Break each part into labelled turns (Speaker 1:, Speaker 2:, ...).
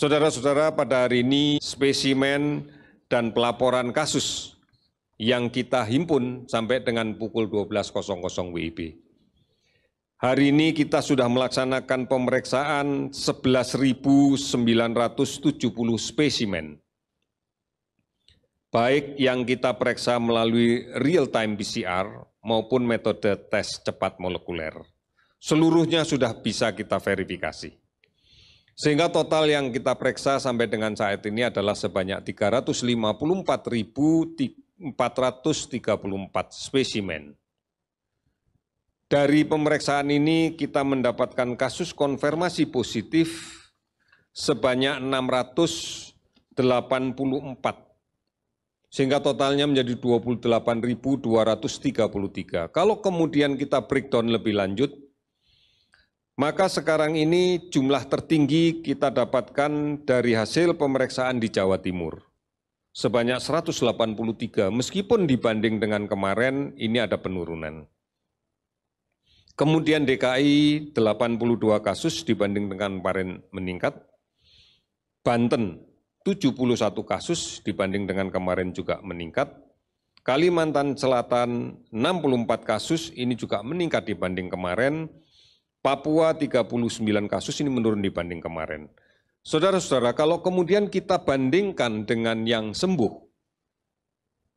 Speaker 1: Saudara-saudara, pada hari ini spesimen dan pelaporan kasus yang kita himpun sampai dengan pukul 12.00 WIB. Hari ini kita sudah melaksanakan pemeriksaan 11.970 spesimen. Baik yang kita periksa melalui real-time PCR maupun metode tes cepat molekuler. Seluruhnya sudah bisa kita verifikasi. Sehingga total yang kita periksa sampai dengan saat ini adalah sebanyak 354.434 spesimen. Dari pemeriksaan ini kita mendapatkan kasus konfirmasi positif sebanyak 684 sehingga totalnya menjadi 28.233. Kalau kemudian kita breakdown lebih lanjut, maka sekarang ini jumlah tertinggi kita dapatkan dari hasil pemeriksaan di Jawa Timur sebanyak 183 meskipun dibanding dengan kemarin ini ada penurunan. Kemudian DKI 82 kasus dibanding dengan kemarin meningkat. Banten 71 kasus dibanding dengan kemarin juga meningkat. Kalimantan Selatan 64 kasus ini juga meningkat dibanding kemarin. Papua 39 kasus ini menurun dibanding kemarin. Saudara-saudara, kalau kemudian kita bandingkan dengan yang sembuh,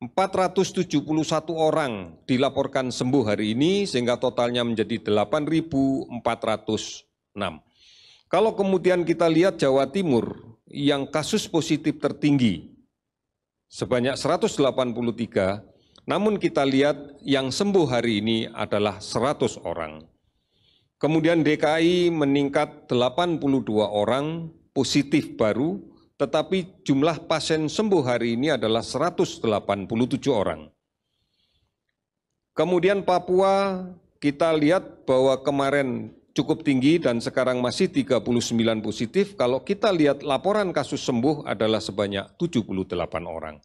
Speaker 1: 471 orang dilaporkan sembuh hari ini sehingga totalnya menjadi 8.406. Kalau kemudian kita lihat Jawa Timur yang kasus positif tertinggi sebanyak 183, namun kita lihat yang sembuh hari ini adalah 100 orang. Kemudian DKI meningkat 82 orang positif baru, tetapi jumlah pasien sembuh hari ini adalah 187 orang. Kemudian Papua kita lihat bahwa kemarin cukup tinggi dan sekarang masih 39 positif. Kalau kita lihat laporan kasus sembuh adalah sebanyak 78 orang.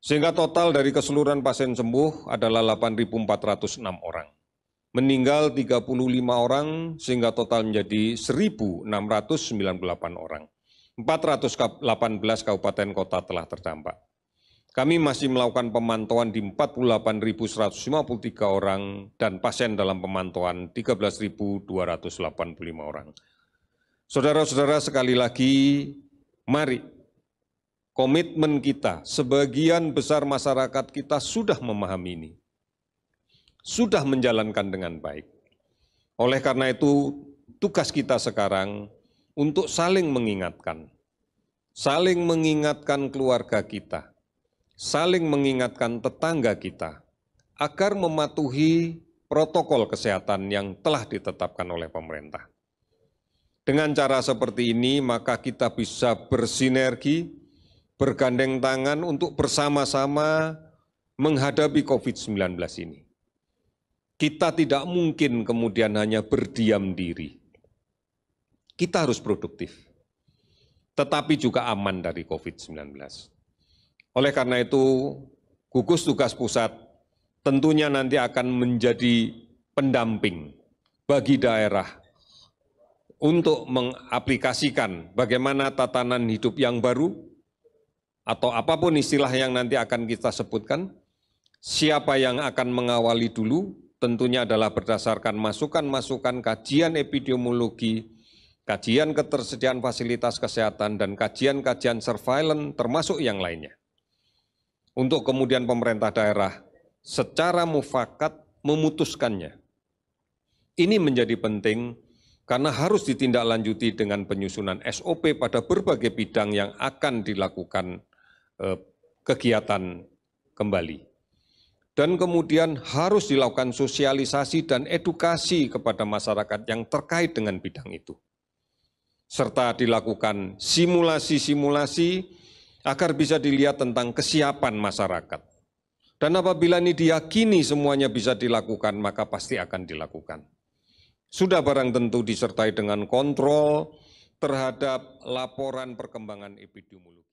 Speaker 1: Sehingga total dari keseluruhan pasien sembuh adalah 8.406 orang meninggal 35 orang sehingga total menjadi 1.698 orang. 418 kabupaten kota telah terdampak. Kami masih melakukan pemantauan di 48.153 orang dan pasien dalam pemantauan 13.285 orang. Saudara-saudara sekali lagi, mari komitmen kita, sebagian besar masyarakat kita sudah memahami ini sudah menjalankan dengan baik. Oleh karena itu, tugas kita sekarang untuk saling mengingatkan, saling mengingatkan keluarga kita, saling mengingatkan tetangga kita agar mematuhi protokol kesehatan yang telah ditetapkan oleh pemerintah. Dengan cara seperti ini, maka kita bisa bersinergi, bergandeng tangan untuk bersama-sama menghadapi COVID-19 ini. Kita tidak mungkin kemudian hanya berdiam diri. Kita harus produktif, tetapi juga aman dari COVID-19. Oleh karena itu, gugus tugas pusat tentunya nanti akan menjadi pendamping bagi daerah untuk mengaplikasikan bagaimana tatanan hidup yang baru atau apapun istilah yang nanti akan kita sebutkan, siapa yang akan mengawali dulu, tentunya adalah berdasarkan masukan-masukan kajian epidemiologi, kajian ketersediaan fasilitas kesehatan, dan kajian-kajian surveillance termasuk yang lainnya. Untuk kemudian pemerintah daerah secara mufakat memutuskannya. Ini menjadi penting karena harus ditindaklanjuti dengan penyusunan SOP pada berbagai bidang yang akan dilakukan eh, kegiatan kembali dan kemudian harus dilakukan sosialisasi dan edukasi kepada masyarakat yang terkait dengan bidang itu. Serta dilakukan simulasi-simulasi agar bisa dilihat tentang kesiapan masyarakat. Dan apabila ini diyakini semuanya bisa dilakukan, maka pasti akan dilakukan. Sudah barang tentu disertai dengan kontrol terhadap laporan perkembangan epidemiologi.